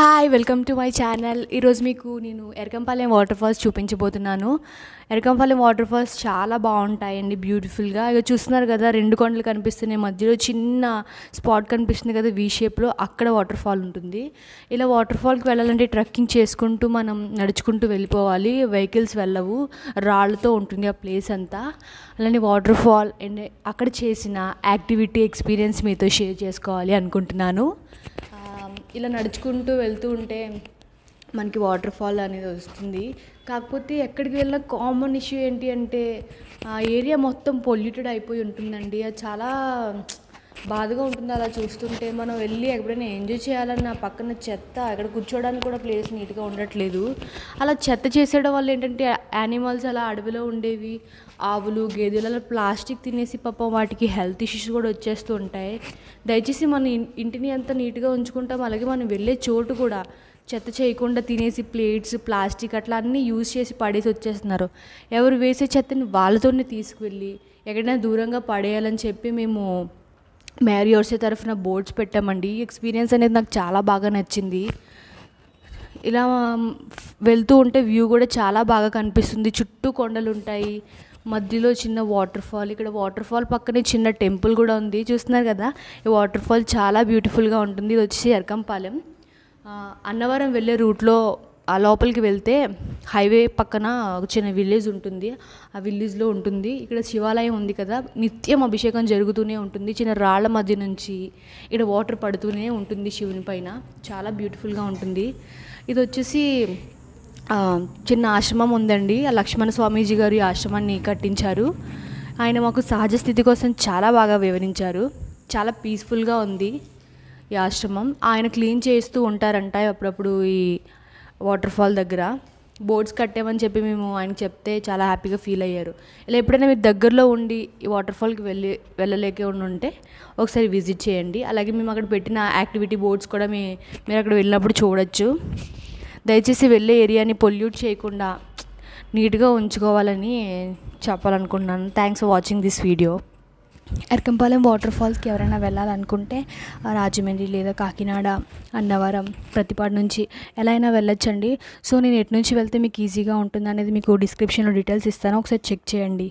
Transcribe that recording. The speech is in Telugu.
hi welcome to my channel ఈరోజు మీకు నేను ఎరకంపాలెం వాటర్ ఫాల్స్ చూపించబోతున్నాను ఎరకంపాలెం వాటర్ ఫాల్స్ చాలా బాగుంటాయండి బ్యూటిఫుల్గా ఇక చూస్తున్నారు కదా రెండు కొండలు కనిపిస్తున్నాయి మధ్యలో చిన్న స్పాట్ కనిపిస్తుంది కదా వీ షేప్లో అక్కడ వాటర్ ఫాల్ ఉంటుంది ఇలా వాటర్ ఫాల్కి వెళ్ళాలంటే ట్రెక్కింగ్ చేసుకుంటూ మనం నడుచుకుంటూ వెళ్ళిపోవాలి వెహికల్స్ వెళ్ళవు రాళ్ళతో ఉంటుంది ఆ ప్లేస్ అంతా అలానే వాటర్ ఫాల్ అండ్ అక్కడ చేసిన యాక్టివిటీ ఎక్స్పీరియన్స్ మీతో షేర్ చేసుకోవాలి అనుకుంటున్నాను ఇలా నడుచుకుంటూ వెళ్తూ ఉంటే మనకి వాటర్ ఫాల్ అనేది వస్తుంది కాకపోతే ఎక్కడికి వెళ్ళిన కామన్ ఇష్యూ ఏంటి అంటే ఆ ఏరియా మొత్తం పొల్యూటెడ్ అయిపోయి ఉంటుందండి అది చాలా బాధగా ఉంటుంది అలా చూస్తుంటే మనం వెళ్ళి ఎక్కడైనా ఎంజాయ్ చేయాలన్న పక్కన చెత్త అక్కడ కూర్చోడానికి కూడా ప్లేస్ నీట్గా ఉండట్లేదు అలా చెత్త చేసేయడం వల్ల ఏంటంటే యానిమల్స్ అలా అడవిలో ఉండేవి ఆవులు గేదెలు అలా ప్లాస్టిక్ తినేసి పాపం వాటికి హెల్త్ ఇష్యూస్ కూడా వచ్చేస్తూ ఉంటాయి దయచేసి మన ఇంటిని ఎంత నీట్గా ఉంచుకుంటాం అలాగే మనం వెళ్ళే చోటు కూడా చెత్త చేయకుండా తినేసి ప్లేట్స్ ప్లాస్టిక్ అట్లా అన్నీ యూజ్ చేసి పడేసి వచ్చేస్తున్నారు ఎవరు వేసే చెత్తని వాళ్ళతోనే తీసుకువెళ్ళి ఎక్కడైనా దూరంగా పడేయాలని చెప్పి మేము మ్యారియోర్సే తరఫున బోర్డ్స్ పెట్టామండి ఎక్స్పీరియన్స్ అనేది నాకు చాలా బాగా నచ్చింది ఇలా వెళ్తూ ఉంటే వ్యూ కూడా చాలా బాగా కనిపిస్తుంది చుట్టూ కొండలు ఉంటాయి మధ్యలో చిన్న వాటర్ ఫాల్ ఇక్కడ వాటర్ ఫాల్ పక్కనే చిన్న టెంపుల్ కూడా ఉంది చూస్తున్నారు కదా ఈ వాటర్ ఫాల్ చాలా బ్యూటిఫుల్గా ఉంటుంది ఇది వచ్చేసి ఎరకంపాలెం అన్నవరం వెళ్ళే రూట్లో ఆ లోపలికి వెళ్తే హైవే పక్కన ఒక చిన్న విలేజ్ ఉంటుంది ఆ విలేజ్లో ఉంటుంది ఇక్కడ శివాలయం ఉంది కదా నిత్యం అభిషేకం జరుగుతూనే ఉంటుంది చిన్న రాళ్ళ మధ్య నుంచి ఇక్కడ వాటర్ పడుతూనే ఉంటుంది శివుని పైన చాలా బ్యూటిఫుల్గా ఉంటుంది ఇది వచ్చేసి చిన్న ఆశ్రమం ఉందండి ఆ లక్ష్మణ స్వామీజీ గారు ఈ ఆశ్రమాన్ని కట్టించారు ఆయన మాకు సహజ స్థితి కోసం చాలా బాగా వివరించారు చాలా పీస్ఫుల్గా ఉంది ఈ ఆశ్రమం ఆయన క్లీన్ చేస్తూ ఉంటారంట అప్పుడప్పుడు ఈ వాటర్ ఫాల్ దగ్గర బోట్స్ కట్టామని చెప్పి మేము ఆయనకి చెప్తే చాలా హ్యాపీగా ఫీల్ అయ్యారు ఇలా ఎప్పుడైనా మీరు దగ్గరలో ఉండి ఈ వాటర్ ఫాల్కి వెళ్ళి వెళ్ళలేకే ఉంటే ఒకసారి విజిట్ చేయండి అలాగే మేము అక్కడ పెట్టిన యాక్టివిటీ బోర్డ్స్ కూడా మీ మీరు అక్కడ వెళ్ళినప్పుడు చూడొచ్చు దయచేసి వెళ్ళే ఏరియాని పొల్యూట్ చేయకుండా నీట్గా ఉంచుకోవాలని చెప్పాలనుకుంటున్నాను thanks for watching this video Erakampalem వాటర్ ఫాల్స్కి ఎవరైనా వెళ్ళాలనుకుంటే రాజమండ్రి లేదా కాకినాడ అన్నవరం ప్రతిపాడు నుంచి ఎలా అయినా వెళ్ళొచ్చండి సో నేను ఎటు నుంచి వెళ్తే మీకు ఈజీగా ఉంటుంది అనేది మీకు డిస్క్రిప్షన్లో డీటెయిల్స్ ఇస్తాను ఒకసారి చెక్ చేయండి